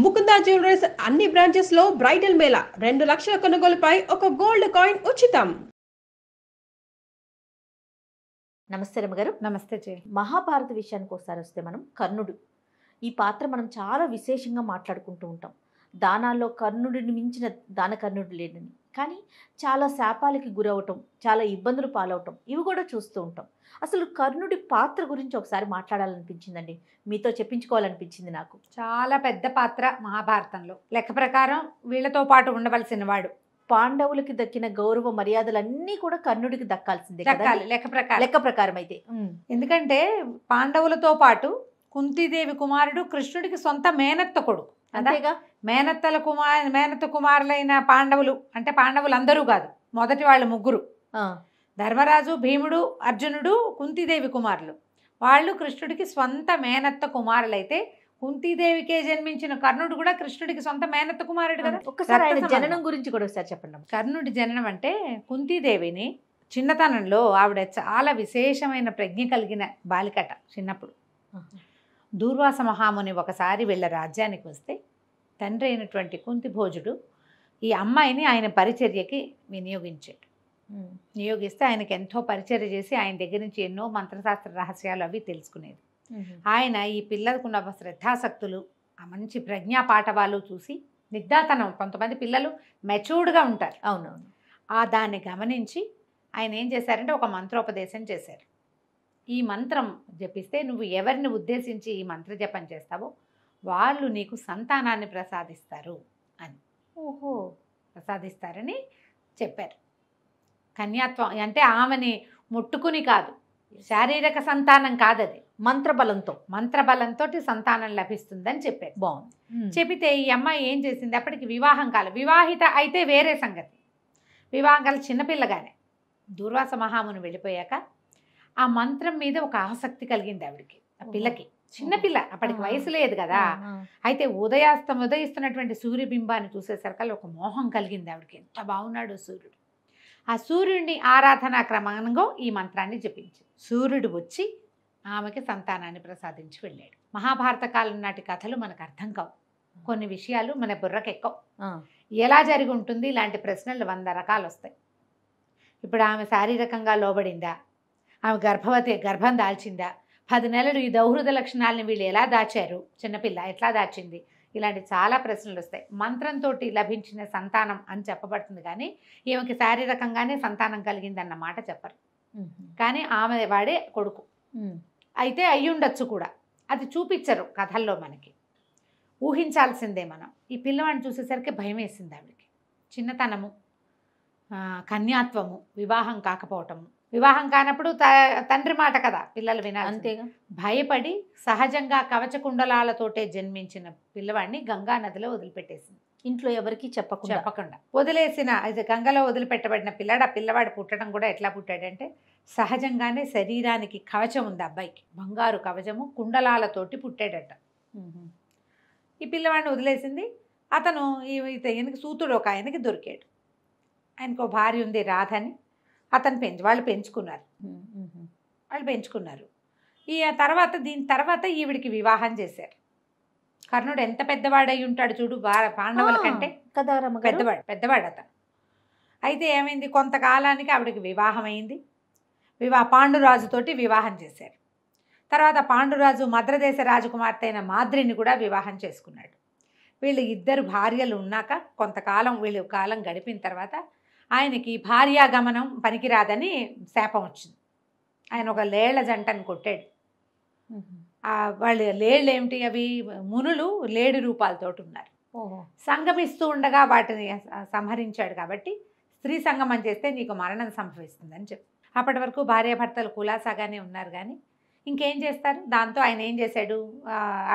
Mukunda jewelleries అన్ని branches లో bridal mela రెండు లక్షల కొనుగోలుపై ఒక గోల్డ్ కాయిన్ ఉచితం నమస్తే గారు నమస్తే జయ మహాభారత విషయానికి ఒకసారి వస్తే మనం కర్ణుడు ఈ పాత్ర మనం చాలా విశేషంగా మాట్లాడుకుంటూ ఉంటాం దానాల్లో కర్ణుడిని మించిన దానకర్ణుడు లేడని కానీ చాలా శాపాలకి గురవటం చాలా ఇబ్బందులు పాలవటం ఇవి కూడా చూస్తూ ఉంటాం అసలు కర్ణుడి పాత్ర గురించి ఒకసారి మాట్లాడాలనిపించిందండి మీతో చెప్పించుకోవాలనిపించింది నాకు చాలా పెద్ద పాత్ర మహాభారతంలో లెక్క ప్రకారం వీళ్ళతో పాటు ఉండవలసిన వాడు పాండవులకి దక్కిన గౌరవ మర్యాదలన్నీ కూడా కర్ణుడికి దక్కాల్సిందే లెక్క ప్రకారం లెక్క ప్రకారం అయితే ఎందుకంటే పాండవులతో పాటు కుంతీదేవి కుమారుడు కృష్ణుడికి సొంత మేనత్త కొడుకు అంతేగా మేనత్తల కుమార్ మేనత్త కుమారులైన పాండవులు అంటే పాండవులు అందరూ కాదు మొదటి వాళ్ళు ముగ్గురు ధర్మరాజు భీముడు అర్జునుడు కుంతిదేవి కుమారులు వాళ్ళు కృష్ణుడికి స్వంత మేనత్త కుమారులైతే కుంతీదేవికే జన్మించిన కర్ణుడు కూడా కృష్ణుడికి సొంత మేనత్త కుమారుడు కదా ఒకసారి ఆయన జననం గురించి కూడా ఒకసారి చెప్పండి కర్ణుడి జననం అంటే కుంతీదేవిని చిన్నతనంలో ఆవిడ చాలా విశేషమైన ప్రజ్ఞ కలిగిన బాలికట చిన్నప్పుడు దూర్వాస మహాముని ఒకసారి వీళ్ళ రాజ్యానికి వస్తే తండ్రి అయినటువంటి కుంతి భోజుడు ఈ అమ్మాయిని ఆయన పరిచర్యకి వినియోగించాడు నియోగిస్తే ఆయనకి ఎంతో పరిచర్య చేసి ఆయన దగ్గర నుంచి ఎన్నో మంత్రశాస్త్ర రహస్యాలు అవి తెలుసుకునేది ఆయన ఈ పిల్లలకున్న శ్రద్ధాసక్తులు ఆ మంచి ప్రజ్ఞా పాఠవాలు చూసి నిద్రాతనం కొంతమంది పిల్లలు మెచ్యూర్డ్గా ఉంటారు అవునవును ఆ దాన్ని గమనించి ఆయన ఏం చేశారంటే ఒక మంత్రోపదేశం చేశారు ఈ మంత్రం జపిస్తే నువ్వు ఎవరిని ఉద్దేశించి ఈ మంత్ర జపం చేస్తావో వాళ్ళు నీకు సంతానాన్ని ప్రసాదిస్తారు అని ఓహో ప్రసాదిస్తారని చెప్పారు కన్యాత్వం అంటే ఆమెని ముట్టుకుని కాదు శారీరక సంతానం కాదది మంత్రబలంతో మంత్రబలంతో సంతానం లభిస్తుందని చెప్పారు బాగుంది చెబితే ఈ అమ్మాయి ఏం చేసింది అప్పటికి వివాహం కాల వివాహిత అయితే వేరే సంగతి వివాహం కాల చిన్నపిల్లగానే దుర్వాస మహాముని వెళ్ళిపోయాక ఆ మంత్రం మీద ఒక ఆసక్తి కలిగింది ఆవిడికి ఆ పిల్లకి చిన్నపిల్ల అప్పటికి వయసు లేదు కదా అయితే ఉదయాస్తం ఉదయిస్తున్నటువంటి సూర్యబింబాన్ని చూసేసరికి ఒక మోహం కలిగింది ఆవిడకి ఎంత బాగున్నాడు సూర్యుడు ఆ సూర్యుడిని ఆరాధనా క్రమంగా ఈ మంత్రాన్ని జపించి సూర్యుడు వచ్చి ఆమెకి సంతానాన్ని ప్రసాదించి వెళ్ళాడు మహాభారత కాలం నాటి కథలు మనకు అర్థం కావు కొన్ని విషయాలు మన బుర్రకెక్కవు ఎలా జరిగి ఉంటుంది ఇలాంటి ప్రశ్నలు వంద రకాలు వస్తాయి ఇప్పుడు ఆమె శారీరకంగా లోబడిందా ఆమె గర్భవతి గర్భం దాల్చిందా పది నెలలు ఈ దౌహృద లక్షణాలని వీళ్ళు ఎలా దాచారు చిన్నపిల్ల ఎట్లా దాచింది ఇలాంటి చాలా ప్రశ్నలు వస్తాయి మంత్రంతో లభించిన సంతానం అని చెప్పబడుతుంది కానీ ఈమెకి శారీరకంగానే సంతానం కలిగిందన్నమాట చెప్పరు కానీ ఆమె వాడే కొడుకు అయితే అయ్యుండొచ్చు కూడా అది చూపించరు కథల్లో మనకి ఊహించాల్సిందే మనం ఈ పిల్లవాడిని చూసేసరికి భయం వేసింది ఆవిడికి చిన్నతనము కన్యాత్వము వివాహం కాకపోవటము వివాహం కానప్పుడు తండ్రి మాట కదా పిల్లలు వినాలి అంతేగా భయపడి సహజంగా కవచకుండలాలతోటే జన్మించిన పిల్లవాడిని గంగా నదిలో వదిలిపెట్టేసింది ఇంట్లో ఎవరికి చెప్పకుండా చెప్పకుండా వదిలేసిన అది గంగలో వదిలిపెట్టబడిన పిల్లాడు ఆ పిల్లవాడు పుట్టడం కూడా ఎట్లా పుట్టాడంటే సహజంగానే శరీరానికి కవచం ఉంది అబ్బాయికి బంగారు కవచము కుండలాలతోటి పుట్టాడట ఈ పిల్లవాడిని వదిలేసింది అతను ఈయనకి సూతుడు ఒక ఆయనకి దొరికాడు ఆయనకు భార్య ఉంది రాధని అతను పెంచు వాళ్ళు పెంచుకున్నారు వాళ్ళు పెంచుకున్నారు ఈ తర్వాత దీని తర్వాత ఈవిడికి వివాహం చేశారు కర్ణుడు ఎంత పెద్దవాడై ఉంటాడు చూడు పాండవుల కంటే పెద్దవాడు పెద్దవాడు అతను అయితే ఏమైంది కొంతకాలానికి ఆవిడకి వివాహం అయింది వివా పాండురాజుతోటి వివాహం చేశారు తర్వాత పాండురాజు మద్రదేశ రాజకుమార్తె అయిన మాద్రిని కూడా వివాహం చేసుకున్నాడు వీళ్ళు ఇద్దరు భార్యలు ఉన్నాక కొంతకాలం వీళ్ళు కాలం గడిపిన తర్వాత ఆయనకి భార్యాగమనం పనికిరాదని శాపం వచ్చింది ఆయన ఒక లేళ్ల జంటను కొట్టాడు వాళ్ళ లేళ్ళు ఏమిటి అవి మునులు లేడి రూపాలతోటి ఉన్నారు సంగమిస్తూ ఉండగా వాటిని సంహరించాడు కాబట్టి స్త్రీ సంగమం చేస్తే నీకు మరణం సంభవిస్తుందని చెప్పి అప్పటి వరకు భార్యాభర్తలు కులాసాగానే ఉన్నారు కానీ ఇంకేం చేస్తారు దాంతో ఆయన ఏం చేశాడు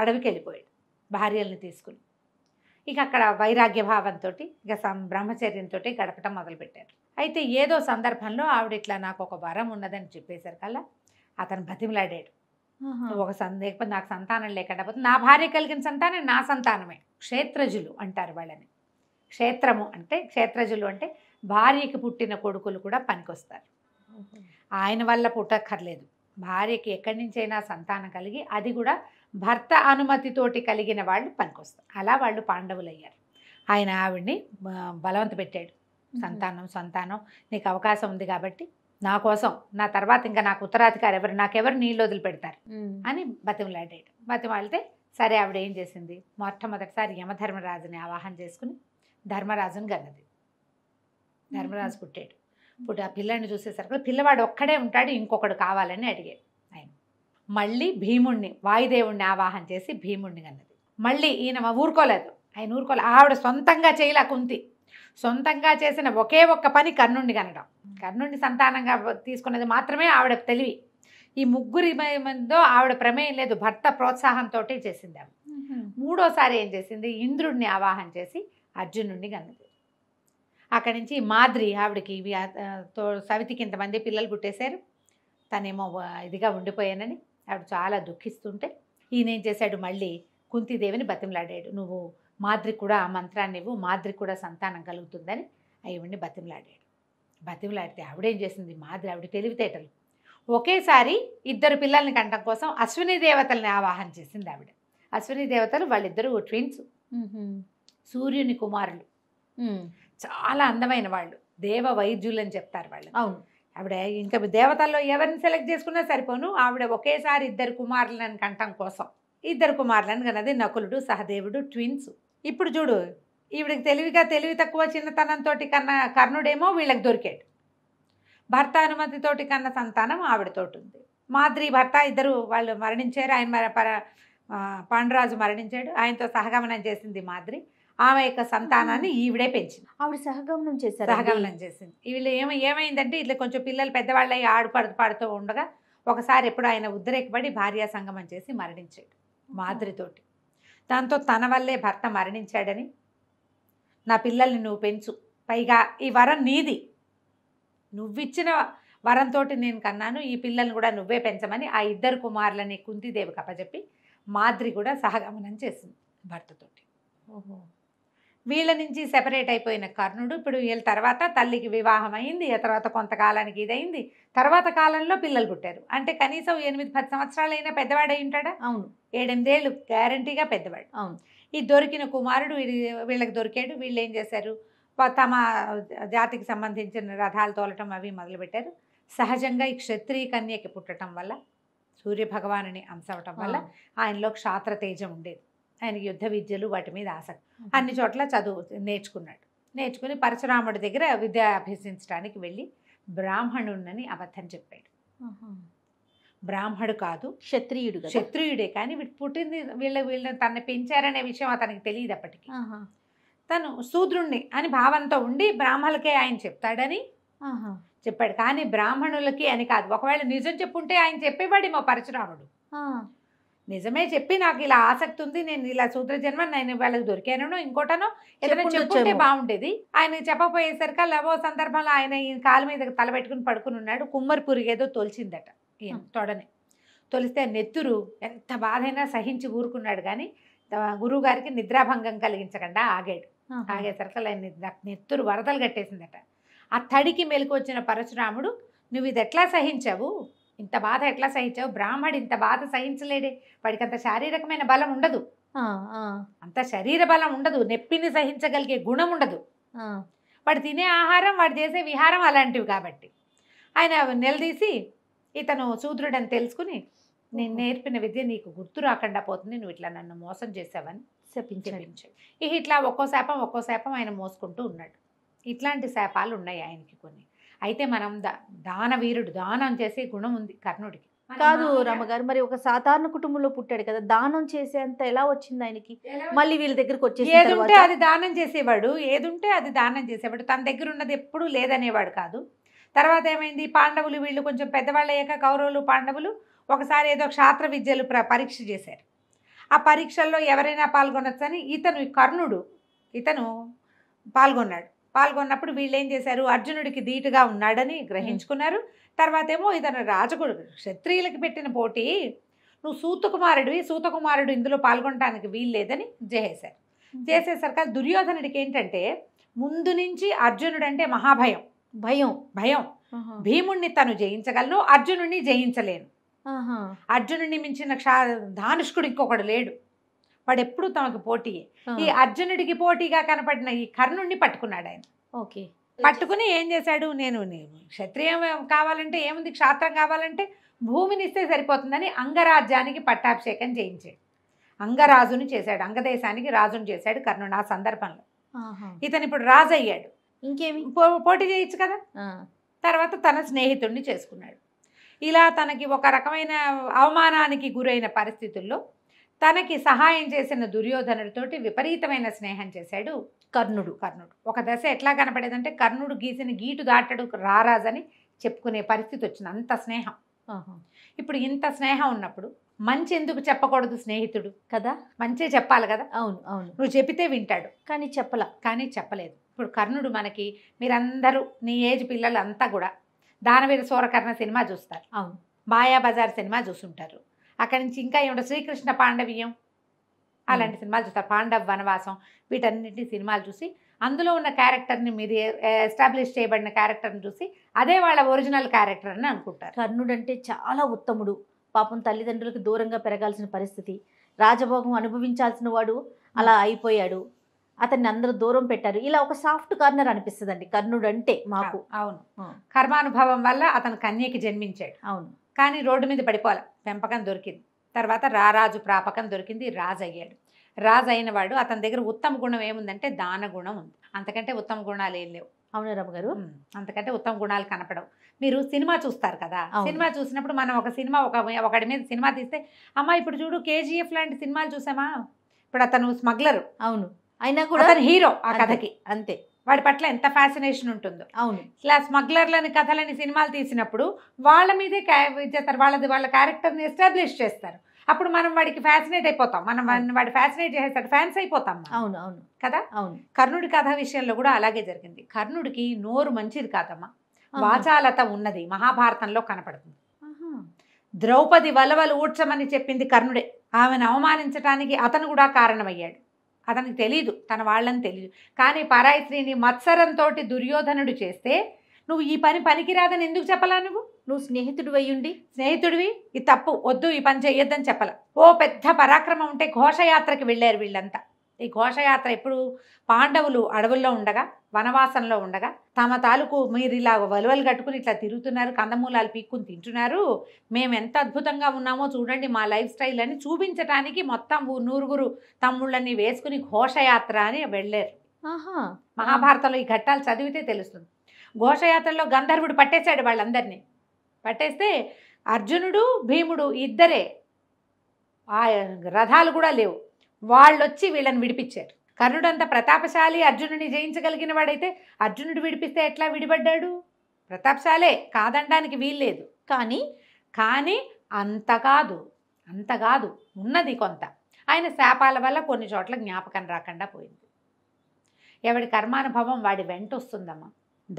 అడవికి వెళ్ళిపోయాడు భార్యల్ని తీసుకుని ఇక అక్కడ వైరాగ్య భావంతో ఇక బ్రహ్మచర్యంతో గడపటం మొదలుపెట్టారు అయితే ఏదో సందర్భంలో ఆవిడ ఇట్లా నాకు ఒక వరం ఉన్నదని చెప్పేశారు కల్లా అతను బతిమలాడాడు ఒక సందేహం నాకు సంతానం లేకుండా పోతే నా భార్య కలిగిన సంతానం నా సంతానమే క్షేత్రజులు అంటారు వాళ్ళని క్షేత్రము అంటే క్షేత్రజులు అంటే భార్యకి పుట్టిన కొడుకులు కూడా పనికొస్తారు ఆయన వల్ల పుట్టక్కర్లేదు భార్యకి ఎక్కడి నుంచైనా సంతానం కలిగి అది కూడా భర్త అనుమతితోటి కలిగిన వాళ్ళు పనికొస్తారు అలా వాళ్ళు పాండవులయ్యారు ఆయన ఆవిడ్ని బలవంత పెట్టాడు సంతానం సంతానం నీకు అవకాశం ఉంది కాబట్టి నా కోసం నా తర్వాత ఇంకా నాకు ఉత్తరాధికారి ఎవరు నాకెవరు నీళ్ళు వదిలి పెడతారు అని బతిమలాడాడు బతిమాలితే సరే ఆవిడ ఏం చేసింది మొట్టమొదటిసారి యమధర్మరాజుని ఆవాహన చేసుకుని ధర్మరాజుని గన్నది ధర్మరాజు పుట్టాడు ఇప్పుడు ఆ పిల్లని చూసేసరికి పిల్లవాడు ఒక్కడే ఉంటాడు ఇంకొకడు కావాలని అడిగాడు మళ్ళీ భీముణ్ణి వాయుదేవుణ్ణి ఆవాహన చేసి భీముణ్ణి అన్నది మళ్ళీ ఈయన ఊరుకోలేదు ఆయన ఊరుకోలేదు ఆవిడ సొంతంగా చేయలే కుంతి సొంతంగా చేసిన ఒకే ఒక్క పని కర్ణుణ్ణి కనడం కర్ణుణ్ణి సంతానంగా తీసుకున్నది మాత్రమే ఆవిడ తెలివి ఈ ముగ్గురి మందో ఆవిడ ప్రమేయం లేదు భర్త ప్రోత్సాహంతో చేసింది ఆవిడ మూడోసారి ఏం చేసింది ఇంద్రుడిని ఆవాహన చేసి అర్జునుడిని కన్నది అక్కడి నుంచి మాద్రి ఆవిడకి సవితికి ఇంతమంది పిల్లలు పుట్టేశారు తనేమో ఇదిగా ఉండిపోయానని ఆవిడ చాలా దుఃఖిస్తుంటే ఈయన ఏం చేశాడు మళ్ళీ కుంతిదేవిని బతిమలాడాడు నువ్వు మాద్రి కూడా ఆ మంత్రాన్ని ఇవ్వు మాద్రి కూడా సంతానం కలుగుతుందని ఆవిడ్ని బతిమలాడాడు బతిమలాడితే ఆవిడేం చేసింది మాద్రి ఆవిడ తెలివితేటలు ఒకేసారి ఇద్దరు పిల్లల్ని కంటం కోసం అశ్విని దేవతల్ని ఆవాహన చేసింది ఆవిడ అశ్విని దేవతలు వాళ్ళిద్దరూ ట్విన్స్ సూర్యుని కుమారులు చాలా అందమైన వాళ్ళు దేవ వైద్యులు అని చెప్తారు వాళ్ళు అవును ఆవిడ ఇంకా దేవతల్లో ఎవరిని సెలెక్ట్ చేసుకున్నా సరిపోను ఆవిడ ఒకేసారి ఇద్దరు కుమారులను కంటం కోసం ఇద్దరు కుమారులను కన్నది నకులుడు సహదేవుడు ట్విన్స్ ఇప్పుడు చూడు ఈవిడికి తెలివిగా తెలివి తక్కువ చిన్నతనంతో కన్న కర్ణుడేమో వీళ్ళకి దొరికాడు భర్త అనుమతితోటి కన్న సంతానం ఆవిడతోటి ఉంది మాద్రి భర్త ఇద్దరు వాళ్ళు మరణించారు ఆయన పాండరాజు మరణించాడు ఆయనతో సహగమనం చేసింది మాద్రి ఆమె యొక్క సంతానాన్ని ఈవిడే పెంచింది ఆవిడ సహగమనం చేశారు సహగమనం చేసింది వీళ్ళు ఏమ ఏమైందంటే ఇట్లా కొంచెం పిల్లలు పెద్దవాళ్ళు అయ్యి ఆడు పడు పాడుతూ ఉండగా ఒకసారి ఎప్పుడు ఆయన ఉద్రేకపడి భార్యా సంగమం చేసి మరణించాడు మాదిరితోటి దాంతో తన వల్లే భర్త మరణించాడని నా పిల్లల్ని నువ్వు పెంచు పైగా ఈ వరం నీది నువ్విచ్చిన వరంతో నేను కన్నాను ఈ పిల్లల్ని కూడా నువ్వే పెంచమని ఆ ఇద్దరు కుమారులని కుంతిదేవి కప్పచెప్పి మాద్రి కూడా సహగమనం చేసింది భర్తతోటి ఓహో వీళ్ళ నుంచి సెపరేట్ అయిపోయిన కర్ణుడు ఇప్పుడు వీళ్ళ తర్వాత తల్లికి వివాహం అయింది ఆ తర్వాత కొంతకాలానికి ఇదైంది తర్వాత కాలంలో పిల్లలు పుట్టారు అంటే కనీసం ఎనిమిది పది సంవత్సరాలైనా పెద్దవాడై ఉంటాడా అవును ఏడెనిమిదేళ్ళు గ్యారంటీగా పెద్దవాడు అవును ఈ దొరికిన కుమారుడు వీళ్ళకి దొరికాడు వీళ్ళు ఏం చేశారు తమ జాతికి సంబంధించిన రథాలు తోలటం అవి మొదలుపెట్టారు సహజంగా ఈ క్షత్రియ కన్యకి పుట్టడం వల్ల సూర్యభగవాను అంశం వల్ల ఆయనలో క్షాత్ర తేజం ఉండేది ఆయన యుద్ధ విద్యలు వాటి మీద ఆసక్తి అన్ని చోట్ల చదువు నేర్చుకున్నాడు నేర్చుకుని పరశురాముడి దగ్గర విద్య అభ్యసించడానికి వెళ్ళి బ్రాహ్మణుడిని అబద్ధం చెప్పాడు బ్రాహ్మడు కాదు క్షత్రియుడు క్షత్రియుడే కానీ వీటి పుట్టింది వీళ్ళ వీళ్ళని తనని పెంచారనే విషయం అతనికి తెలియదు అప్పటికి తను శూద్రుణ్ణి అని భావంతో ఉండి బ్రాహ్మణులకే ఆయన చెప్తాడని చెప్పాడు కానీ బ్రాహ్మణులకి అని కాదు ఒకవేళ నిజం చెప్పుంటే ఆయన చెప్పేవాడేమో పరశురాముడు నిజమే చెప్పి నాకు ఇలా ఆసక్తి ఉంది నేను ఇలా సూత్ర జన్మ నేను వాళ్ళకి దొరికాను ఇంకోటనో ఏదైనా చెప్పుకుంటే బాగుండేది ఆయన చెప్పపోయేసరికి లవో సందర్భంలో ఆయన ఈ కాలు మీద తల పెట్టుకుని పడుకుని ఉన్నాడు కుమ్మరి ఏదో తొలిచిందట తొడని తొలిస్తే నెత్తురు ఎంత బాధైనా సహించి ఊరుకున్నాడు కానీ గురువు గారికి నిద్రాభంగం కలిగించకుండా ఆగాడు ఆగేసరికి ఆయన నెత్తురు వరదలు కట్టేసిందట ఆ తడికి మెలకు వచ్చిన పరశురాముడు నువ్వు ఇది ఎట్లా సహించావు ఇంత బాధ ఎట్లా సహించావు బ్రాహ్మడు ఇంత బాధ సహించలేడే వాడికి అంత శారీరకమైన బలం ఉండదు అంత శరీర బలం ఉండదు నొప్పిని సహించగలిగే గుణం ఉండదు వాడు తినే ఆహారం వాడు చేసే విహారం అలాంటివి కాబట్టి ఆయన నిలదీసి ఇతను శూద్రుడని తెలుసుకుని నేను నేర్పిన విద్య నీకు గుర్తు రాకుండా పోతుంది నువ్వు ఇట్లా నన్ను మోసం చేసావని శపించపించాడు ఇట్లా ఒక్కో శాపం ఒక్కో శాపం ఆయన మోసుకుంటూ ఉన్నాడు ఇట్లాంటి శాపాలు ఉన్నాయి ఆయనకి కొన్ని అయితే మనం దానవీరుడు దానం చేసే గుణం ఉంది కర్ణుడికి కాదు రామగారు మరి ఒక సాధారణ కుటుంబంలో పుట్టాడు కదా దానం చేసేంత ఎలా వచ్చింది ఆయనకి మళ్ళీ వీళ్ళ దగ్గరకు ఏది ఉంటే అది దానం చేసేవాడు ఏదుంటే అది దానం చేసేవాడు తన దగ్గర ఉన్నది ఎప్పుడు లేదనేవాడు కాదు తర్వాత ఏమైంది పాండవులు వీళ్ళు కొంచెం పెద్దవాళ్ళు అయ్యాక కౌరవులు పాండవులు ఒకసారి ఏదో క్షాత్ర విద్యలు పరీక్ష చేశారు ఆ పరీక్షల్లో ఎవరైనా పాల్గొనొచ్చని ఇతను కర్ణుడు ఇతను పాల్గొన్నాడు పాల్గొన్నప్పుడు వీళ్ళు ఏం చేశారు అర్జునుడికి ధీటుగా ఉన్నాడని గ్రహించుకున్నారు తర్వాత ఏమో ఇతను రాజగుడు క్షత్రియులకి పెట్టిన పోటీ నువ్వు సూతకుమారుడివి సూతకుమారుడు ఇందులో పాల్గొనడానికి వీలు వీల్లేదని చేసేశారు చేసేసరికి దుర్యోధనుడికి ఏంటంటే ముందు నుంచి అర్జునుడు అంటే మహాభయం భయం భయం భీముణ్ణి తను జయించగలను అర్జునుడిని జయించలేను అర్జునుడిని మించిన క్షా ధానుష్కుడు ఇంకొకడు లేడు వాడు ఎప్పుడు తమకు పోటీయే ఈ అర్జునుడికి పోటీగా కనపడిన ఈ కర్ణుడిని పట్టుకున్నాడు ఆయన ఓకే పట్టుకుని ఏం చేశాడు నేను క్షత్రియం కావాలంటే ఏముంది క్షాత్రం కావాలంటే భూమిని ఇస్తే సరిపోతుందని అంగరాజ్యానికి పట్టాభిషేకం చేయించాడు అంగరాజుని చేశాడు అంగదేశానికి రాజుని చేశాడు కర్ణుడు ఆ సందర్భంలో ఇతను ఇప్పుడు రాజు అయ్యాడు ఇంకేమి పోటీ చేయొచ్చు కదా తర్వాత తన స్నేహితుడిని చేసుకున్నాడు ఇలా తనకి ఒక రకమైన అవమానానికి గురైన పరిస్థితుల్లో తనకి సహాయం చేసిన దుర్యోధనుడితోటి విపరీతమైన స్నేహం చేశాడు కర్ణుడు కర్ణుడు ఒక దశ ఎట్లా కనపడేదంటే కర్ణుడు గీసిన గీటు దాటడు రారాజని చెప్పుకునే పరిస్థితి వచ్చింది అంత స్నేహం ఇప్పుడు ఇంత స్నేహం ఉన్నప్పుడు మంచి ఎందుకు చెప్పకూడదు స్నేహితుడు కదా మంచి చెప్పాలి కదా అవును అవును నువ్వు చెప్పితే వింటాడు కానీ చెప్పల కానీ చెప్పలేదు ఇప్పుడు కర్ణుడు మనకి మీరందరూ నీ ఏజ్ పిల్లలు అంతా కూడా దానవీర సూరకర్ణ సినిమా చూస్తారు అవును మాయాబజార్ సినిమా చూసుంటారు అక్కడి నుంచి ఇంకా ఏమిటో శ్రీకృష్ణ పాండవీయం అలాంటి సినిమాలు చూస్తారు పాండవ్ వనవాసం వీటన్నిటి సినిమాలు చూసి అందులో ఉన్న క్యారెక్టర్ని మీరు ఎస్టాబ్లిష్ చేయబడిన క్యారెక్టర్ని చూసి అదే వాళ్ళ ఒరిజినల్ క్యారెక్టర్ అని అనుకుంటారు కర్ణుడు అంటే చాలా ఉత్తముడు పాపం తల్లిదండ్రులకు దూరంగా పెరగాల్సిన పరిస్థితి రాజభోగం అనుభవించాల్సిన వాడు అలా అయిపోయాడు అతన్ని అందరూ దూరం పెట్టారు ఇలా ఒక సాఫ్ట్ కార్నర్ అనిపిస్తుంది అండి కర్ణుడు అంటే మాకు అవును కర్మానుభవం వల్ల అతను కన్యకి జన్మించాడు అవును కానీ రోడ్డు మీద పడిపోవాలి పెంపకం దొరికింది తర్వాత రారాజు ప్రాపకం దొరికింది రాజు అయ్యాడు రాజు అయిన వాడు అతని దగ్గర ఉత్తమ గుణం ఏముందంటే దాన గుణం ఉంది అంతకంటే ఉత్తమ గుణాలు ఏం లేవు అవును రమ్మ గారు అంతకంటే ఉత్తమ గుణాలు కనపడవు మీరు సినిమా చూస్తారు కదా సినిమా చూసినప్పుడు మనం ఒక సినిమా ఒక ఒకటి మీద సినిమా తీస్తే అమ్మ ఇప్పుడు చూడు కేజీఎఫ్ లాంటి సినిమాలు చూసామా ఇప్పుడు అతను స్మగ్లరు అవును అయినా కూడా హీరో ఆ కథకి అంతే వాడి పట్ల ఎంత ఫ్యాసినేషన్ ఉంటుందో అవును ఇట్లా స్మగ్లర్లని కథలని సినిమాలు తీసినప్పుడు వాళ్ళ మీదే చేస్తారు వాళ్ళది వాళ్ళ క్యారెక్టర్ని ఎస్టాబ్లిష్ చేస్తారు అప్పుడు మనం వాడికి ఫ్యాసినేట్ అయిపోతాం మనం వాడు ఫ్యాసినేట్ చేసేసాడు ఫ్యాన్స్ అయిపోతాం అవును అవును కదా అవును కర్ణుడి కథ విషయంలో కూడా అలాగే జరిగింది కర్ణుడికి నోరు మంచిది కాదమ్మా వాచాలత ఉన్నది మహాభారతంలో కనపడుతుంది ద్రౌపది వలవలు ఊడ్చమని చెప్పింది కర్ణుడే ఆమెను అవమానించడానికి అతను కూడా కారణమయ్యాడు అతనికి తెలియదు తన వాళ్ళని తెలియదు కానీ పరాయి స్త్రీని మత్సరంతో దుర్యోధనుడు చేస్తే నువ్వు ఈ పని పనికిరాదని ఎందుకు చెప్పలా నువ్వు నువ్వు స్నేహితుడు అయ్యుండి స్నేహితుడివి ఈ తప్పు వద్దు ఈ పని చేయొద్దని చెప్పలా ఓ పెద్ద పరాక్రమం ఉంటే ఘోషయాత్రకి వెళ్ళారు వీళ్ళంతా ఈ ఘోషయాత్ర ఇప్పుడు పాండవులు అడవుల్లో ఉండగా వనవాసంలో ఉండగా తమ తాలూకు మీరు ఇలా వలువలు కట్టుకుని ఇట్లా తిరుగుతున్నారు కందమూలాలు పీక్కుని తింటున్నారు మేము ఎంత అద్భుతంగా ఉన్నామో చూడండి మా లైఫ్ స్టైల్ అని చూపించడానికి మొత్తం నూరుగురు తమ్ముళ్ళని వేసుకుని ఘోషయాత్ర అని వెళ్ళారు మహాభారతంలో ఈ ఘట్టాలు చదివితే తెలుస్తుంది ఘోషయాత్రలో గంధర్వుడు పట్టేశాడు వాళ్ళందరినీ పట్టేస్తే అర్జునుడు భీముడు ఇద్దరే ఆ రథాలు కూడా లేవు వాళ్ళొచ్చి వీళ్ళని విడిపించారు కర్ణుడు అంత ప్రతాపశాలి అర్జునుడిని జయించగలిగిన వాడైతే అర్జునుడు విడిపిస్తే ఎట్లా విడిపడ్డాడు ప్రతాపశాలే కాదనడానికి వీల్లేదు కానీ కానీ అంత కాదు అంత కాదు ఉన్నది కొంత ఆయన శాపాల వల్ల కొన్ని చోట్ల జ్ఞాపకం రాకుండా పోయింది ఎవడి కర్మానుభవం వాడి వెంట వస్తుందమ్మా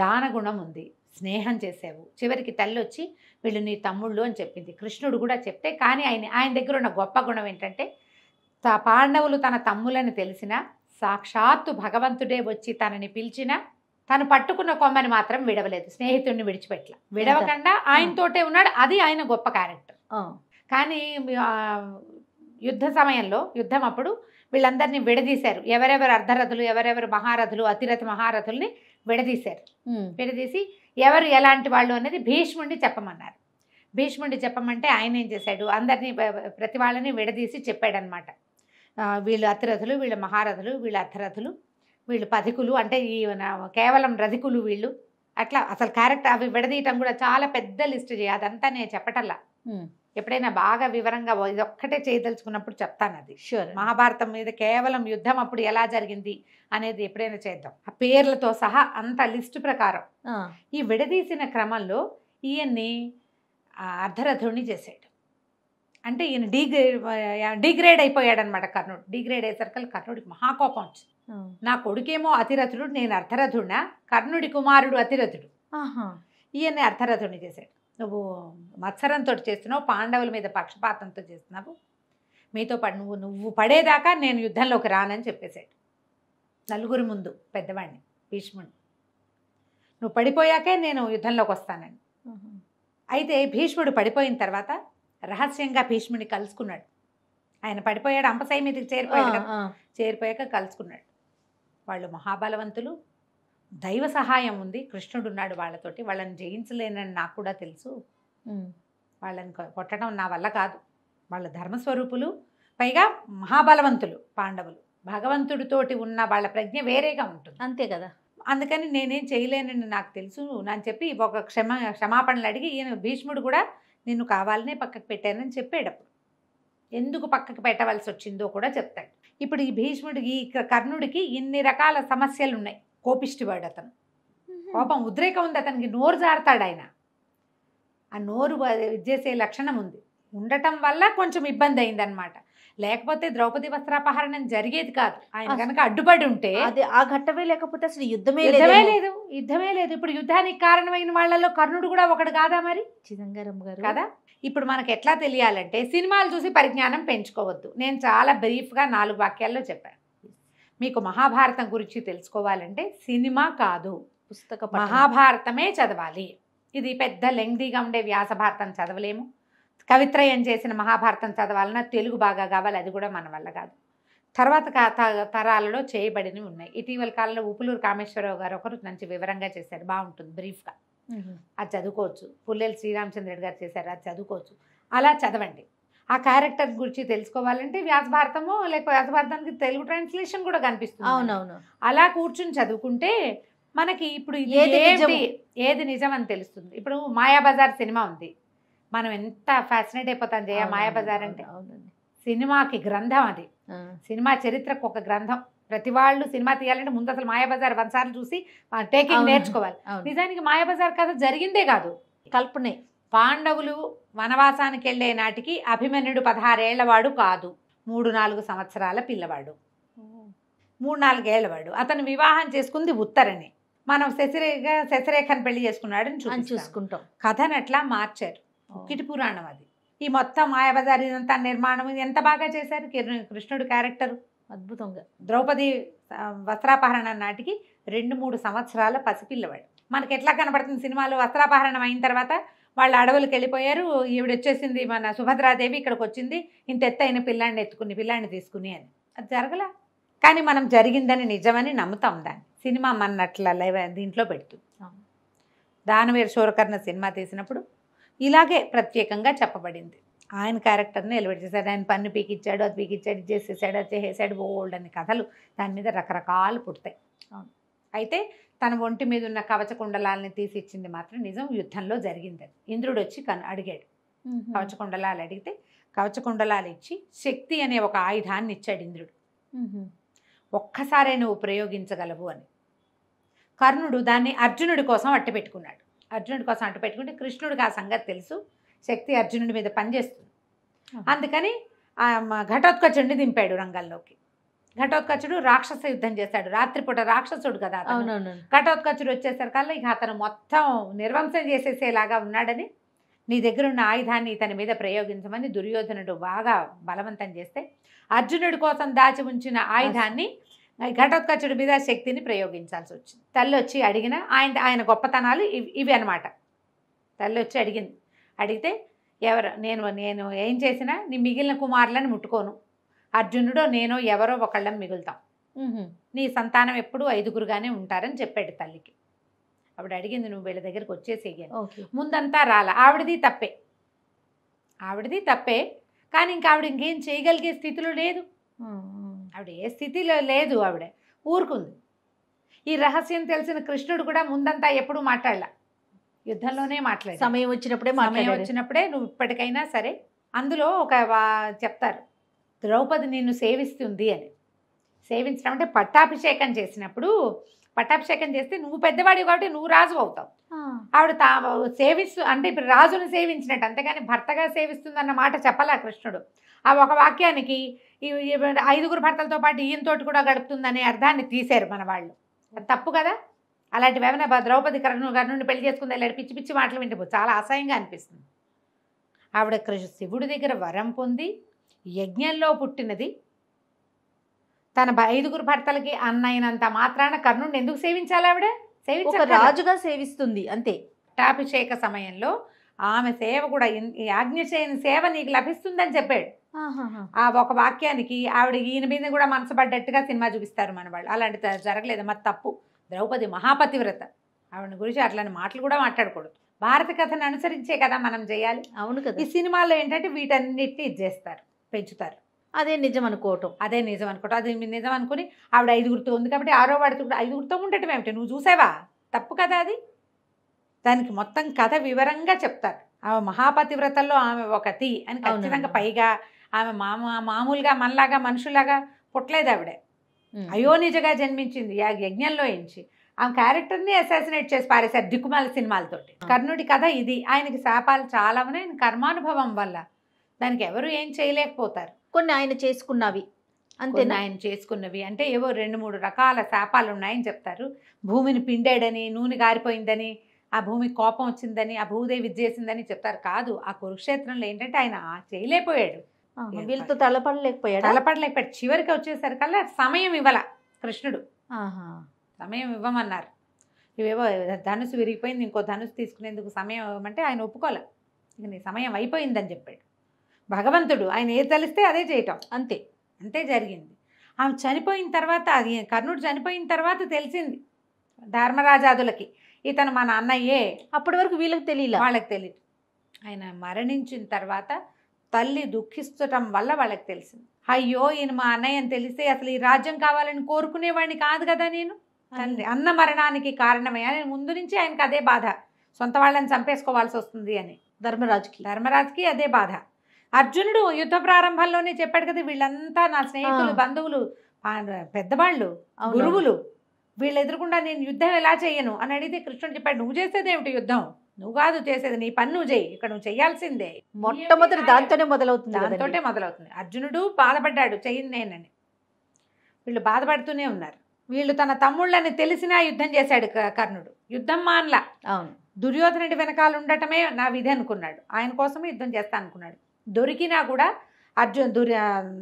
దానగుణం ఉంది స్నేహం చేసావు చివరికి తల్లి వచ్చి వీళ్ళు నీ తమ్ముళ్ళు అని చెప్పింది కృష్ణుడు కూడా చెప్తే కానీ ఆయన ఆయన దగ్గర ఉన్న గొప్ప గుణం ఏంటంటే పాండవులు తన తమ్ములని తెలిసిన సాక్షాత్తు భగవంతుడే వచ్చి తనని పిలిచిన తను పట్టుకున్న కొమ్మని మాత్రం విడవలేదు స్నేహితుడిని విడిచిపెట్ల విడవకుండా ఆయనతోటే ఉన్నాడు అది ఆయన గొప్ప క్యారెక్టర్ కానీ యుద్ధ సమయంలో యుద్ధం అప్పుడు వీళ్ళందరినీ విడదీశారు ఎవరెవరు అర్ధరథులు ఎవరెవరు మహారథులు అతిరథ మహారథుల్ని విడదీశారు విడదీసి ఎవరు ఎలాంటి వాళ్ళు అనేది భీష్ముడిని చెప్పమన్నారు భీష్ముడి చెప్పమంటే ఆయన ఏం చేశాడు అందరినీ ప్రతి వాళ్ళని విడదీసి చెప్పాడనమాట వీళ్ళు అతిరథులు వీళ్ళు మహారథులు వీళ్ళు అర్ధరథులు వీళ్ళు పథికులు అంటే ఈ కేవలం రథికులు వీళ్ళు అట్లా అసలు క్యారెక్టర్ అవి విడదీయటం కూడా చాలా పెద్ద లిస్ట్ చేయాలి అదంతా నేను చెప్పటల్లా ఎప్పుడైనా బాగా వివరంగా ఇది ఒక్కటే చేయదలుచుకున్నప్పుడు చెప్తాను అది షూర్ మహాభారతం మీద కేవలం యుద్ధం అప్పుడు ఎలా జరిగింది అనేది ఎప్పుడైనా చేద్దాం ఆ పేర్లతో సహా అంత లిస్ట్ ప్రకారం ఈ విడదీసిన క్రమంలో ఈయన్ని అర్ధరథుడిని చేశాడు అంటే ఈయన డీగ్రేడ్ డిగ్రేడ్ అనమాట కర్ణుడు డిగ్రేడ్ అయ్యేసరికి కర్ణుడికి మహాకోపం వచ్చింది నా కొడుకేమో అతిరథుడు నేను అర్ధరథుడా కర్ణుడి కుమారుడు అతిరథుడు ఈయన్ని అర్ధరథుడిని చేశాడు నువ్వు మత్సరంతో చేస్తున్నావు పాండవుల మీద పక్షపాతంతో చేస్తున్నావు మీతో పాటు నువ్వు నువ్వు పడేదాకా నేను యుద్ధంలోకి రానని చెప్పేశాడు నలుగురి ముందు పెద్దవాడిని భీష్ముడు నువ్వు పడిపోయాకే నేను యుద్ధంలోకి వస్తానని అయితే భీష్ముడు పడిపోయిన తర్వాత రహస్యంగా భీష్ముని కలుసుకున్నాడు ఆయన పడిపోయాడు అంపసాయి మీదకి చేరిపోయాడు కదా చేరిపోయాక కలుసుకున్నాడు వాళ్ళు మహాబలవంతులు దైవ సహాయం ఉంది కృష్ణుడు ఉన్నాడు వాళ్ళతోటి వాళ్ళని జయించలేనని నాకు కూడా తెలుసు వాళ్ళని కొట్టడం నా వల్ల కాదు వాళ్ళ ధర్మస్వరూపులు పైగా మహాబలవంతులు పాండవులు భగవంతుడితోటి ఉన్న వాళ్ళ ప్రజ్ఞ వేరేగా ఉంటుంది అంతే కదా అందుకని నేనేం చేయలేనని నాకు తెలుసు అని చెప్పి ఒక క్షమ క్షమాపణలు అడిగి ఈయన భీష్ముడు కూడా నిన్ను కావాలనే పక్కకు పెట్టానని చెప్పాడు ఎందుకు పక్కకు పెట్టవలసి వచ్చిందో కూడా చెప్తాడు ఇప్పుడు ఈ భీష్ముడికి కర్ణుడికి ఇన్ని రకాల సమస్యలు ఉన్నాయి కోపిష్టివాడు అతను కోపం ఉద్రేకం ఉంది అతనికి నోరు జారుతాడు ఆయన ఆ నోరు చేసే లక్షణం ఉంది ఉండటం వల్ల కొంచెం ఇబ్బంది అయిందనమాట లేకపోతే ద్రౌపది వస్త్రాపహరణం జరిగేది కాదు ఆయన కనుక అడ్డుపడి ఉంటే అది ఆ ఘట్టమే లేకపోతే అసలు యుద్ధమే యుద్ధమే లేదు యుద్ధమే లేదు ఇప్పుడు యుద్ధానికి కారణమైన వాళ్ళలో కర్ణుడు కూడా ఒకడు కాదా మరి చిదంగరం గారు కదా ఇప్పుడు మనకు ఎట్లా తెలియాలంటే సినిమాలు చూసి పరిజ్ఞానం పెంచుకోవద్దు నేను చాలా బ్రీఫ్గా నాలుగు వాక్యాల్లో చెప్పాను మీకు మహాభారతం గురించి తెలుసుకోవాలంటే సినిమా కాదు పుస్తక మహాభారతమే చదవాలి ఇది పెద్ద లెంగ్దీగా ఉండే వ్యాసభారతం చదవలేము కవిత్రయం చేసిన మహాభారతం చదవాలన్నా తెలుగు బాగా కావాలి అది కూడా మన వల్ల కాదు తర్వాత తరాలలో చేయబడినవి ఉన్నాయి ఇటీవల కాలంలో ఉపులూరు కామేశ్వరరావు గారు ఒకరు మంచి వివరంగా చేశారు బాగుంటుంది బ్రీఫ్గా అది చదువుకోవచ్చు పుల్లెలు శ్రీరామచంద్రుడు గారు చేశారు అది చదువుకోవచ్చు అలా చదవండి ఆ క్యారెక్టర్ గురించి తెలుసుకోవాలంటే వ్యాస భారతము లేక వ్యాస తెలుగు ట్రాన్స్లేషన్ కూడా కనిపిస్తుంది అవునవును అలా కూర్చుని చదువుకుంటే మనకి ఇప్పుడు ఏది ఏది నిజం అని తెలుస్తుంది ఇప్పుడు మాయాబజార్ సినిమా ఉంది మనం ఎంత ఫ్యాసినేట్ అయిపోతాం జయ మాయాబజార్ అంటే సినిమాకి గ్రంథం అది సినిమా చరిత్రకు ఒక గ్రంథం ప్రతి వాళ్ళు సినిమా తీయాలంటే ముందు అసలు మాయాబజార్ వన్సార్లు చూసి టేకింగ్ నేర్చుకోవాలి నిజానికి మాయాబజార్ కథ జరిగిందే కాదు కల్పనే పాండవులు వనవాసానికి వెళ్ళే నాటికి అభిమన్యుడు పదహారేళ్లవాడు కాదు మూడు నాలుగు సంవత్సరాల పిల్లవాడు మూడు నాలుగేళ్లవాడు అతను వివాహం చేసుకుంది ఉత్తరని మనం శశిరేఖ శశిరేఖను పెళ్లి చేసుకున్నాడని చూసుకుంటాం కథనట్లా మార్చారు కిటి పురాణం అది ఈ మొత్తం మాయాబజార్ ఇదంతా నిర్మాణం ఇది ఎంత బాగా చేశారు కృష్ణుడు క్యారెక్టర్ అద్భుతంగా ద్రౌపది వస్త్రాపహరణ నాటికి రెండు మూడు సంవత్సరాల పసిపిల్లవాడు మనకి ఎట్లా కనబడుతుంది సినిమాలు వస్త్రాపహరణం అయిన తర్వాత వాళ్ళు అడవులకు వెళ్ళిపోయారు ఈవిడ వచ్చేసింది మన సుభద్రాదేవి ఇక్కడికి వచ్చింది ఇంత ఎత్తైన పిల్లాడిని ఎత్తుకుని పిల్లాడిని తీసుకుని అని అది జరగలా కానీ మనం జరిగిందని నిజమని నమ్ముతాం దాన్ని సినిమా మనట్ల దీంట్లో పెడుతుంది దానవీర శూరకర్ణ సినిమా తీసినప్పుడు ఇలాగే ప్రత్యేకంగా చెప్పబడింది ఆయన క్యారెక్టర్ని ఎలివేట్ చేశాడు ఆయన పన్ను పీకిచ్చాడు అది పీకిచ్చాడు ఇది చేసేసాడు అది చేసేసాడు ఓల్డ్ అనే కథలు దాని మీద రకరకాలు పుడతాయి అవును అయితే తన ఒంటి మీద ఉన్న కవచకుండలాలని తీసి ఇచ్చింది మాత్రం నిజం యుద్ధంలో జరిగింది ఇంద్రుడు వచ్చి కను అడిగాడు కవచకుండలాలు అడిగితే కవచకుండలాలు ఇచ్చి శక్తి అనే ఒక ఆయుధాన్ని ఇచ్చాడు ఇంద్రుడు ఒక్కసారే నువ్వు ప్రయోగించగలవు అని కర్ణుడు దాన్ని అర్జునుడి కోసం అట్టపెట్టుకున్నాడు అర్జునుడి కోసం అంటు పెట్టుకుంటే కృష్ణుడికి ఆ సంగతి తెలుసు శక్తి అర్జునుడి మీద పనిచేస్తుంది అందుకని ఘటోత్కచుడిని దింపాడు రంగంలోకి ఘటోత్కచుడు రాక్షస యుద్ధం చేశాడు రాత్రిపూట రాక్షసుడు కదా ఘటోత్కచుడు వచ్చేసరికల్లా ఇక అతను మొత్తం నిర్వంసం చేసేసేలాగా ఉన్నాడని నీ దగ్గర ఉన్న ఆయుధాన్ని ఇతని మీద ప్రయోగించమని దుర్యోధనుడు బాగా బలవంతం చేస్తే అర్జునుడి కోసం దాచి ఉంచిన ఆయుధాన్ని ఘటోత్కచుడి మీద శక్తిని ప్రయోగించాల్సి వచ్చింది తల్లి వచ్చి అడిగిన ఆయన ఆయన గొప్పతనాలు ఇవి ఇవి అనమాట తల్లి వచ్చి అడిగింది అడిగితే ఎవరు నేను నేను ఏం చేసినా నీ మిగిలిన కుమారులను ముట్టుకోను అర్జునుడో నేనో ఎవరో ఒకళ్ళం మిగులుతాం నీ సంతానం ఎప్పుడు ఐదుగురుగానే ఉంటారని చెప్పాడు తల్లికి ఆవిడ అడిగింది నువ్వు వీళ్ళ దగ్గరికి వచ్చేసేయను ముందంతా రాల ఆవిడది తప్పే ఆవిడది తప్పే కానీ ఇంకా ఆవిడ ఇంకేం చేయగలిగే స్థితిలో లేదు ఆవిడ ఏ స్థితిలో లేదు ఆవిడ ఊరుకుంది ఈ రహస్యం తెలిసిన కృష్ణుడు కూడా ముందంతా ఎప్పుడు మాట్లాడలా యుద్ధంలోనే మాట్లాడు సమయం వచ్చినప్పుడే సమయం వచ్చినప్పుడే నువ్వు ఇప్పటికైనా సరే అందులో ఒక చెప్తారు ద్రౌపది నిన్ను సేవిస్తుంది అని సేవించడం అంటే పట్టాభిషేకం చేసినప్పుడు పట్టాభిషేకం చేస్తే నువ్వు పెద్దవాడివి కాబట్టి నువ్వు రాజు అవుతావు ఆవిడ తా సేవిస్తూ అంటే ఇప్పుడు రాజును సేవించినట్టు అంతేగాని భర్తగా సేవిస్తుందన్న మాట చెప్పాలా కృష్ణుడు ఆ ఒక వాక్యానికి ఐదుగురు భర్తలతో పాటు ఈయనతోటి కూడా గడుపుతుందనే అర్థాన్ని తీశారు మన వాళ్ళు తప్పు కదా అలాంటి వేమన ద్రౌపది కరణ్ గారి నుండి పెళ్లి చేసుకుంది వెళ్ళాడు పిచ్చి పిచ్చి మాటలు వింటే చాలా అసహ్యంగా అనిపిస్తుంది ఆవిడ కృష్ణ శివుడి దగ్గర వరం పొంది యజ్ఞంలో పుట్టినది తన ఐదుగురు భర్తలకి అన్నైనంత మాత్రాన కర్ణుడిని ఎందుకు సేవించాలి ఆవిడ సేవించాలి రాజుగా సేవిస్తుంది అంతే టాపిషేక సమయంలో ఆమె సేవ కూడా యాజ్ఞచేయని సేవ నీకు లభిస్తుందని చెప్పాడు ఆ ఒక వాక్యానికి ఆవిడ ఈయన మీద కూడా మనసు పడ్డట్టుగా సినిమా చూపిస్తారు మన వాళ్ళు అలాంటి జరగలేదు మా తప్పు ద్రౌపది మహాపతివ్రత ఆవిడ గురించి అట్లాంటి మాటలు కూడా మాట్లాడకూడదు భారత కథను అనుసరించే కదా మనం చేయాలి అవును కదా ఈ సినిమాల్లో ఏంటంటే వీటన్నిటిని ఇచ్చేస్తారు పెంచుతారు అదే నిజం అనుకోవటం అదే నిజం అనుకోవటం అది నిజం అనుకుని ఆవిడ ఐదుగురితో ఉంది కాబట్టి ఆరో వాడితో కూడా ఐదుగురితో ఉండటం ఏమిటి నువ్వు చూసావా తప్పు కదా అది దానికి మొత్తం కథ వివరంగా చెప్తారు ఆమె మహాపతివ్రతల్లో ఆమె ఒకటి అని ఖచ్చితంగా పైగా ఆమె మామూ మామూలుగా మనలాగా మనుషులాగా పుట్టలేదు అయో అయోనిజగా జన్మించింది ఆ యజ్ఞంలో ఎంచి ఆమె క్యారెక్టర్ని అసాసినేట్ చేసి పారేశారు దిక్కుమాల సినిమాలతోటి కర్ణుడి కథ ఇది ఆయనకి శాపాలు చాలా ఉన్నాయి ఆయన కర్మానుభవం వల్ల దానికి ఎవరు ఏం చేయలేకపోతారు కొన్ని ఆయన చేసుకున్నవి అంతే ఆయన చేసుకున్నవి అంటే ఏవో రెండు మూడు రకాల శాపాలు ఉన్నాయని చెప్తారు భూమిని పిండాడని నూనె గారిపోయిందని ఆ భూమి కోపం వచ్చిందని ఆ భూదేవి చేసిందని చెప్తారు కాదు ఆ కురుక్షేత్రంలో ఏంటంటే ఆయన చేయలేకపోయాడు వీళ్ళతో తలపడలేకపోయాడు తలపడలేకపోయాడు చివరికి వచ్చేసరికల్లా సమయం ఇవ్వాల కృష్ణుడు సమయం ఇవ్వమన్నారు ఇవేవో ధనుసు విరిగిపోయింది ఇంకో ధనుసు తీసుకునేందుకు సమయం ఇవ్వమంటే ఆయన ఒప్పుకోలే ఇక నీ సమయం అయిపోయిందని చెప్పాడు భగవంతుడు ఆయన ఏది తలిస్తే అదే చేయటం అంతే అంతే జరిగింది ఆమె చనిపోయిన తర్వాత అది కర్ణుడు చనిపోయిన తర్వాత తెలిసింది ధర్మరాజాదులకి ఇతను మా నాన్నయ్యే అప్పటి వరకు వీళ్ళకి తెలియదు వాళ్ళకి తెలియదు ఆయన మరణించిన తర్వాత తల్లి దుఃఖిస్తటం వల్ల వాళ్ళకి తెలిసింది అయ్యో ఈయన మా అన్నయ్య అని తెలిస్తే అసలు ఈ రాజ్యం కావాలని కోరుకునేవాడిని కాదు కదా నేను తల్లి అన్న మరణానికి కారణమే అని ముందు నుంచి ఆయనకి అదే బాధ సొంత వాళ్ళని చంపేసుకోవాల్సి వస్తుంది అని ధర్మరాజుకి ధర్మరాజుకి అదే బాధ అర్జునుడు యుద్ధ ప్రారంభంలోనే చెప్పాడు కదా వీళ్ళంతా నా స్నేహితులు బంధువులు పెద్దవాళ్ళు గురువులు వీళ్ళు ఎదురుకుండా నేను యుద్ధం ఎలా చేయను అని అడిగితే కృష్ణుడు చెప్పాడు నువ్వు చేసేది ఏమిటి యుద్ధం నువ్వు కాదు చేసేది నీ పని నువ్వు చేయి ఇక్కడ నువ్వు చేయాల్సిందే మొట్టమొదటి దాంతోనే మొదలవుతుంది దాంతోటే మొదలవుతుంది అర్జునుడు బాధపడ్డాడు చెయ్యను నేనని వీళ్ళు బాధపడుతూనే ఉన్నారు వీళ్ళు తన తమ్ముళ్ళని తెలిసినా యుద్ధం చేశాడు కర్ణుడు యుద్ధం మాన్లా అవును దుర్యోధనుడి వెనకాల ఉండటమే నా విధి అనుకున్నాడు ఆయన కోసమే యుద్ధం చేస్తా అనుకున్నాడు దొరికినా కూడా అర్జున్ దుర్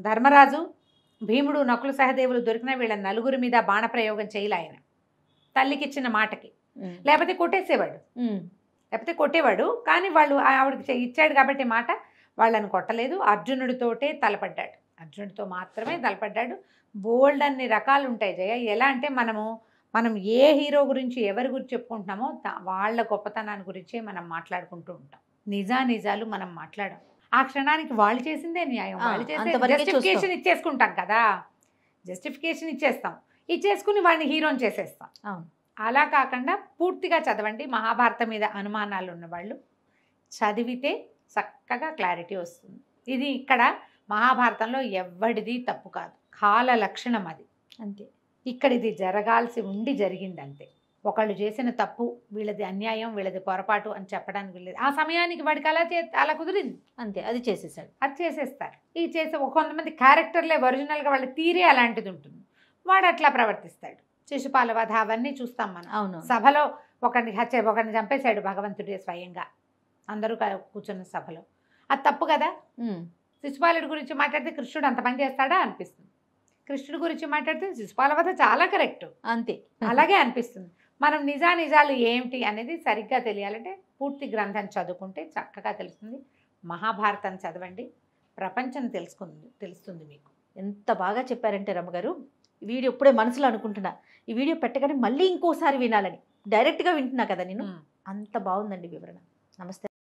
ధర్మరాజు భీముడు నకులు సహదేవులు దొరికిన వీళ్ళ నలుగురి మీద బాణప్రయోగం చేయలే తల్లికిచ్చిన మాటకి లేకపోతే కొట్టేసేవాడు లేకపోతే కొట్టేవాడు కానీ వాళ్ళు ఆవిడకి ఇచ్చాడు కాబట్టి మాట వాళ్ళని కొట్టలేదు అర్జునుడితోటే తలపడ్డాడు అర్జునుడితో మాత్రమే తలపడ్డాడు బోల్డ్ అన్ని రకాలు ఉంటాయి జయ ఎలా అంటే మనము మనం ఏ హీరో గురించి ఎవరి గురించి చెప్పుకుంటున్నామో వాళ్ళ గొప్పతనాన్ని గురించే మనం మాట్లాడుకుంటూ ఉంటాం నిజా నిజాలు మనం మాట్లాడాం ఆ క్షణానికి వాళ్ళు చేసిందే న్యాయం వాళ్ళు చేసే జస్టిఫికేషన్ ఇచ్చేసుకుంటాం కదా జస్టిఫికేషన్ ఇచ్చేస్తాం ఇచ్చేసుకుని వాడిని హీరోని చేసేస్తాం అలా కాకుండా పూర్తిగా చదవండి మహాభారతం మీద అనుమానాలు ఉన్నవాళ్ళు చదివితే చక్కగా క్లారిటీ వస్తుంది ఇది ఇక్కడ మహాభారతంలో ఎవడిది తప్పు కాదు కాల లక్షణం అది అంతే ఇక్కడ ఇది జరగాల్సి ఉండి జరిగిందంతే ఒకళ్ళు చేసిన తప్పు వీళ్ళది అన్యాయం వీళ్ళది పొరపాటు అని చెప్పడానికి లేదు ఆ సమయానికి వాడికి అలా చే అలా కుదిరింది అంతే అది చేసేసాడు అది చేసేస్తారు ఇది చేసే కొంతమంది క్యారెక్టర్లే ఒరిజినల్గా వాళ్ళ తీరే అలాంటిది ఉంటుంది వాడు అట్లా ప్రవర్తిస్తాడు శిశుపాల వధ అవన్నీ చూస్తాం మనం అవును సభలో ఒకరిని హత్య ఒకరిని చంపేశాడు భగవంతుడే స్వయంగా అందరూ కూర్చున్న సభలో అది తప్పు కదా శిశుపాలుడి గురించి మాట్లాడితే కృష్ణుడు అంత పని చేస్తాడా అనిపిస్తుంది కృష్ణుడి గురించి మాట్లాడితే శిశుపాల వధ చాలా కరెక్ట్ అంతే అలాగే అనిపిస్తుంది మనం నిజానిజాలు ఏమిటి అనేది సరిగ్గా తెలియాలంటే పూర్తి గ్రంథం చదువుకుంటే చక్కగా తెలుస్తుంది మహాభారతం చదవండి ప్రపంచం తెలుసుకుంది తెలుస్తుంది మీకు ఎంత బాగా చెప్పారంటే రమ్మగారు ఈ వీడియో ఇప్పుడే మనసులో అనుకుంటున్నా ఈ వీడియో పెట్టగానే మళ్ళీ ఇంకోసారి వినాలని డైరెక్ట్గా వింటున్నా కదా నేను అంత బాగుందండి వివరణ నమస్తే